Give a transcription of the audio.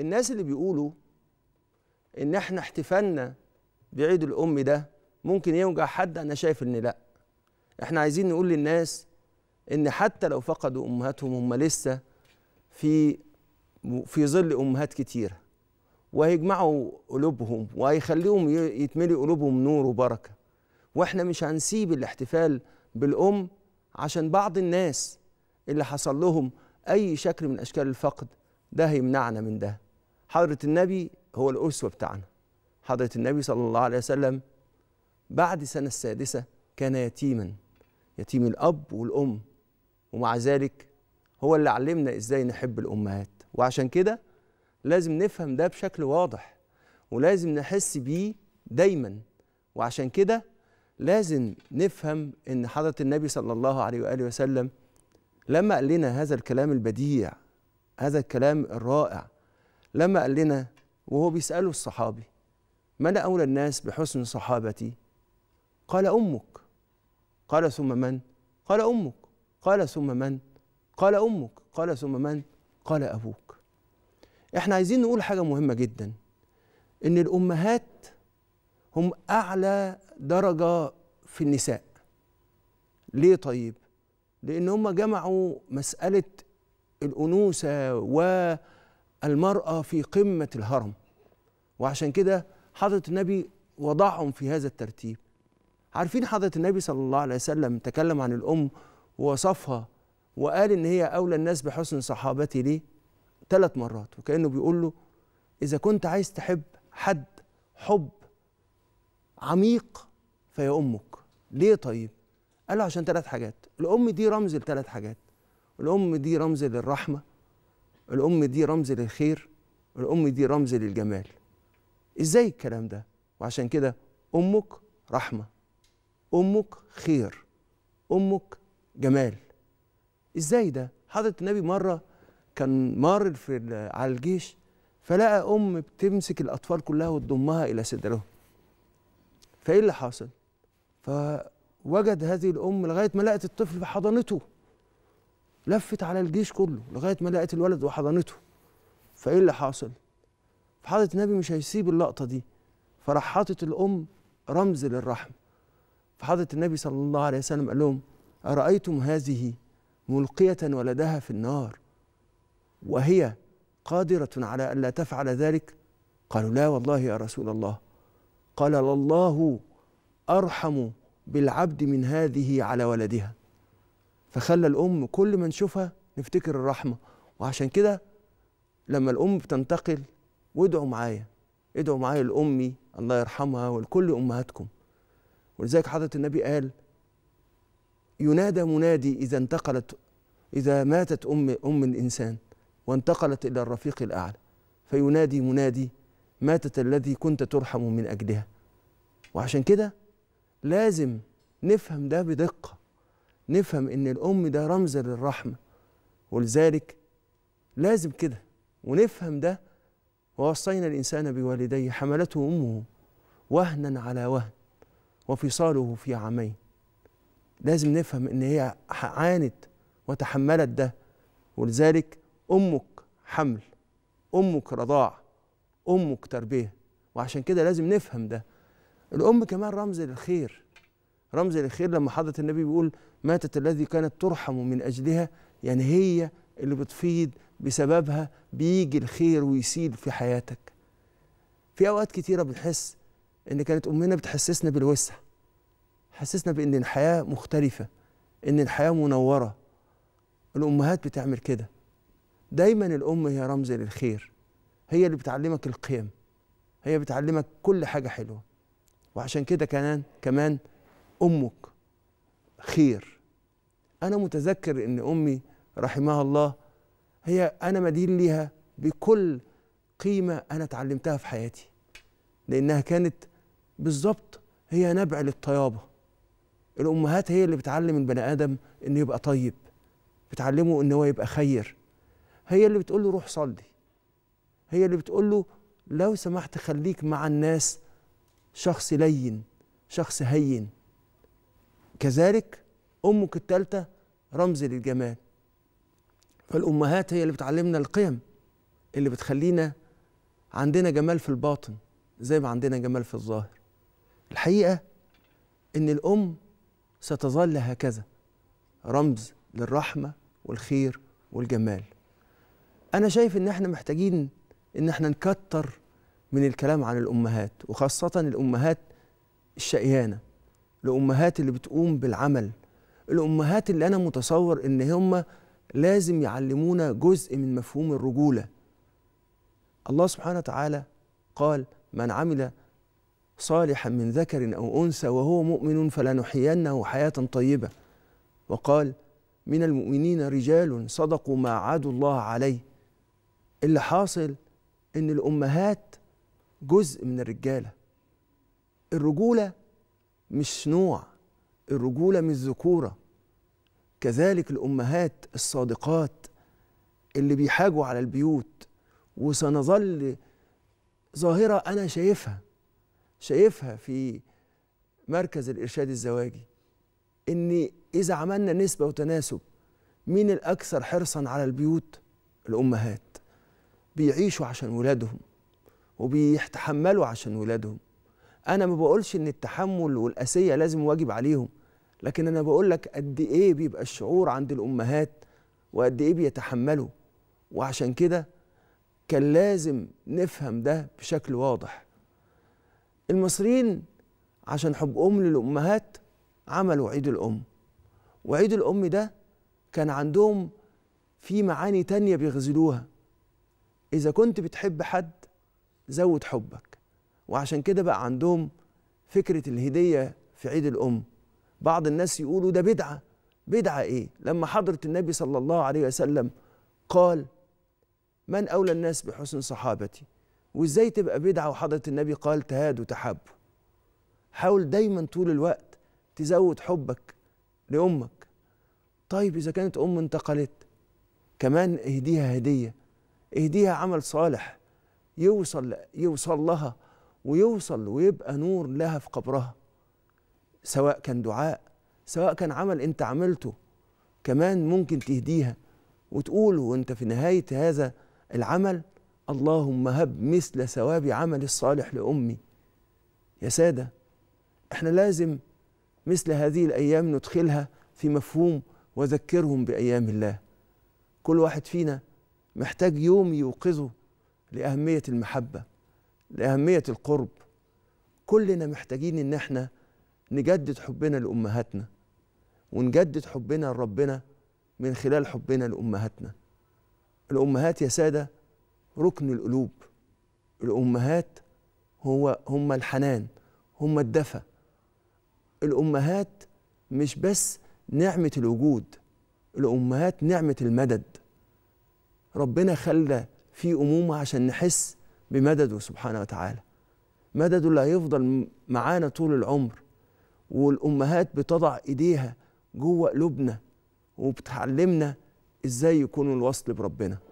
الناس اللي بيقولوا ان احنا احتفالنا بعيد الام ده ممكن يوجع حد انا شايف ان لا احنا عايزين نقول للناس ان حتى لو فقدوا امهاتهم هم لسه في في ظل امهات كتيره وهيجمعوا قلوبهم وهيخليهم يتملي قلوبهم نور وبركه واحنا مش هنسيب الاحتفال بالام عشان بعض الناس اللي حصل لهم اي شكل من اشكال الفقد ده هيمنعنا من ده حضرة النبي هو الأسوة بتاعنا حضرة النبي صلى الله عليه وسلم بعد سنة السادسة كان يتيما يتيم الأب والأم ومع ذلك هو اللي علمنا إزاي نحب الأمهات وعشان كده لازم نفهم ده بشكل واضح ولازم نحس بيه دايما وعشان كده لازم نفهم ان حضره النبي صلى الله عليه واله وسلم لما قال لنا هذا الكلام البديع هذا الكلام الرائع لما قال لنا وهو بيسأله الصحابي من أولى الناس بحسن صحابتي قال أمك قال ثم من قال أمك قال ثم من قال أمك قال ثم من قال أبوك احنا عايزين نقول حاجة مهمة جدا إن الأمهات هم أعلى درجة في النساء ليه طيب لأن هم جمعوا مسألة الأنوثة و المرأة في قمة الهرم وعشان كده حضرة النبي وضعهم في هذا الترتيب عارفين حضرة النبي صلى الله عليه وسلم تكلم عن الأم ووصفها وقال إن هي أولى الناس بحسن صحابتي ليه ثلاث مرات وكأنه بيقول له إذا كنت عايز تحب حد حب عميق فيا أمك ليه طيب قال له عشان ثلاث حاجات الأم دي رمز لثلاث حاجات الأم دي رمز للرحمة الأم دي رمز للخير الأم دي رمز للجمال إزاي الكلام ده؟ وعشان كده أمك رحمة أمك خير أمك جمال إزاي ده؟ حضرة النبي مرة كان مار في على الجيش فلقى أم بتمسك الأطفال كلها وتضمها إلى صدرها فإيه اللي حاصل؟ فوجد هذه الأم لغاية ما لقت الطفل في حضانته لفت على الجيش كله لغايه ما لقت الولد وحضنته فايه اللي حاصل فحضره النبي مش هيسيب اللقطه دي فراح حاطط الام رمز للرحمه فحضره النبي صلى الله عليه وسلم قال لهم ارايتم هذه ملقيه ولدها في النار وهي قادره على ان لا تفعل ذلك قالوا لا والله يا رسول الله قال الله ارحم بالعبد من هذه على ولدها فخلى الأم كل ما نشوفها نفتكر الرحمة وعشان كده لما الأم بتنتقل وادعوا معايا ادعوا معايا لأمي الله يرحمها ولكل أمهاتكم ولذلك حضرة النبي قال ينادى منادي إذا انتقلت إذا ماتت أم أم الإنسان وانتقلت إلى الرفيق الأعلى فينادي منادي ماتت الذي كنت ترحم من أجلها وعشان كده لازم نفهم ده بدقة نفهم ان الام ده رمز للرحمه ولذلك لازم كده ونفهم ده ووصينا الانسان بوالديه حملته امه وهنا على وهن وفصاله في عامين لازم نفهم ان هي عانت وتحملت ده ولذلك امك حمل امك رضاع امك تربيه وعشان كده لازم نفهم ده الام كمان رمز للخير رمز الخير لما حضرة النبي بيقول ماتت الذي كانت ترحم من أجلها يعني هي اللي بتفيض بسببها بيجي الخير ويسيل في حياتك في أوقات كتيرة بنحس إن كانت أمنا بتحسسنا بالوسع حسسنا بإن الحياة مختلفة إن الحياة منورة الأمهات بتعمل كده دايما الأم هي رمز للخير هي اللي بتعلمك القيم هي بتعلمك كل حاجة حلوة وعشان كده كمان كمان امك خير انا متذكر ان امي رحمها الله هي انا مدين ليها بكل قيمه انا اتعلمتها في حياتي لانها كانت بالظبط هي نبع للطيابه الامهات هي اللي بتعلم البني ادم انه يبقى طيب بتعلمه ان هو يبقى خير هي اللي بتقول له روح صلي هي اللي بتقول له لو سمحت خليك مع الناس شخص لين شخص هين كذلك امك الثالثه رمز للجمال فالامهات هي اللي بتعلمنا القيم اللي بتخلينا عندنا جمال في الباطن زي ما عندنا جمال في الظاهر الحقيقه ان الام ستظل هكذا رمز للرحمه والخير والجمال انا شايف ان احنا محتاجين ان احنا نكتر من الكلام عن الامهات وخاصه الامهات الشقيانه الامهات اللي بتقوم بالعمل الامهات اللي انا متصور ان هم لازم يعلمونا جزء من مفهوم الرجوله الله سبحانه وتعالى قال من عمل صالحا من ذكر او انثى وهو مؤمن فلنحيينه حياه طيبه وقال من المؤمنين رجال صدقوا ما عادوا الله عليه اللي حاصل ان الامهات جزء من الرجاله الرجوله مش نوع الرجولة مش ذكورة كذلك الأمهات الصادقات اللي بيحاجوا على البيوت وسنظل ظاهرة أنا شايفها شايفها في مركز الإرشاد الزواجي إن إذا عملنا نسبة وتناسب مين الأكثر حرصا على البيوت؟ الأمهات بيعيشوا عشان ولادهم وبيتحملوا عشان ولادهم انا ما بقولش ان التحمل والاسيه لازم واجب عليهم لكن انا بقول لك قد ايه بيبقى الشعور عند الامهات وقد ايه بيتحملوا وعشان كده كان لازم نفهم ده بشكل واضح المصريين عشان حبهم للامهات عملوا عيد الام وعيد الام ده كان عندهم في معاني تانية بيغزلوها إذا كنت بتحب حد زود حبك وعشان كده بقى عندهم فكرة الهدية في عيد الأم بعض الناس يقولوا ده بدعة بدعة إيه لما حضرة النبي صلى الله عليه وسلم قال من أولى الناس بحسن صحابتي وإزاي تبقى بدعة وحضرة النبي قال تهاد وتحابوا حاول دايما طول الوقت تزود حبك لأمك طيب إذا كانت أم انتقلت كمان اهديها هدية اهديها عمل صالح يوصل يوصل لها ويوصل ويبقى نور لها في قبرها سواء كان دعاء سواء كان عمل انت عملته كمان ممكن تهديها وتقول وانت في نهاية هذا العمل اللهم هب مثل ثواب عمل الصالح لأمي يا سادة احنا لازم مثل هذه الأيام ندخلها في مفهوم وذكرهم بأيام الله كل واحد فينا محتاج يوم يوقظه لأهمية المحبة لاهميه القرب كلنا محتاجين ان احنا نجدد حبنا لامهاتنا ونجدد حبنا لربنا من خلال حبنا لامهاتنا الامهات يا ساده ركن القلوب الامهات هو هم الحنان هم الدفى الامهات مش بس نعمه الوجود الامهات نعمه المدد ربنا خلى في امومه عشان نحس بمدده سبحانه وتعالى مدده اللي هيفضل معانا طول العمر والأمهات بتضع إيديها جوه قلوبنا وبتعلمنا إزاي يكون الوصل بربنا